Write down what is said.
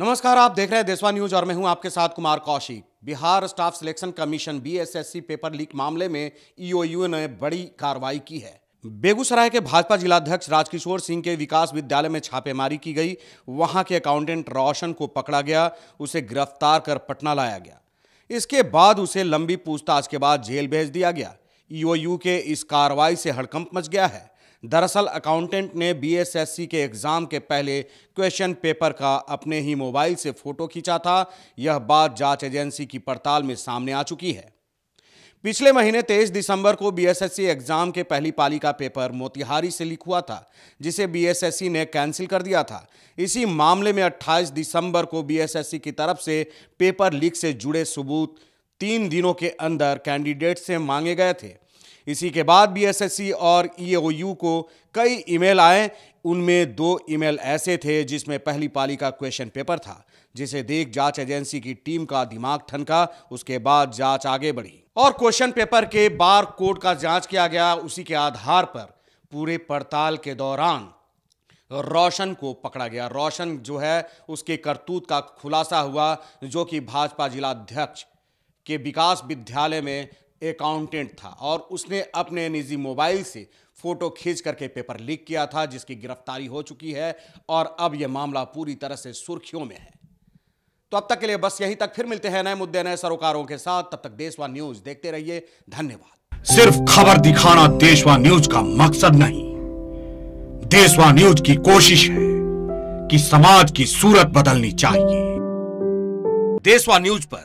नमस्कार आप देख रहे हैं देशवा न्यूज और मैं हूं आपके साथ Kumar Kaushik Bihar staff selection commission BSSC paper leak मामले में ईओयू ने बड़ी कार्रवाई की है बेगूसराय के भाजपा जिलाध्यक्ष राजकिशोर सिंह के विकास विद्यालय में छापेमारी की गई वहां के अकाउंटेंट रोशन को पकड़ा गया उसे गिरफ्तार कर पटना लाया गया इसके बाद उसे लंबी पूछताछ के बाद जेल भेज दिया गया ईओयू के इस कार्रवाई से हड़कंप मच गया है दरअसल अकाउंटेंट ने बीएसएससी के एग्ज़ाम के पहले क्वेश्चन पेपर का अपने ही मोबाइल से फ़ोटो खींचा था यह बात जांच एजेंसी की पड़ताल में सामने आ चुकी है पिछले महीने 23 दिसंबर को बीएसएससी एग्जाम के पहली पाली का पेपर मोतिहारी से लीक हुआ था जिसे बीएसएससी ने कैंसिल कर दिया था इसी मामले में 28 दिसंबर को बीएसएससी की तरफ से पेपर लीक से जुड़े सबूत तीन दिनों के अंदर कैंडिडेट से मांगे गए थे इसी के बाद बी एस एस सी और ई e यू को कई ईमेल आए उनमें दो ईमेल ऐसे थे जिसमें पहली पाली का क्वेश्चन पेपर था जिसे देख जांच एजेंसी की टीम का दिमाग ठनका उसके बाद जांच आगे बढ़ी और क्वेश्चन पेपर के बार कोड का जांच किया गया उसी के आधार पर पूरे पड़ताल के दौरान रोशन को पकड़ा गया रोशन जो है उसके करतूत का खुलासा हुआ जो कि भाजपा जिलाध्यक्ष के विकास विद्यालय में अकाउंटेंट था और उसने अपने निजी मोबाइल से फोटो खींच करके पेपर लीक किया था जिसकी गिरफ्तारी हो चुकी है और अब यह मामला पूरी तरह से सुर्खियों में है तो अब तक के लिए बस यहीं तक फिर मिलते हैं नए मुद्दे नए सरोकारों के साथ तब तक देशवा न्यूज देखते रहिए धन्यवाद सिर्फ खबर दिखाना देशवा न्यूज का मकसद नहीं देशवा न्यूज की कोशिश है कि समाज की सूरत बदलनी चाहिए देशवा न्यूज पर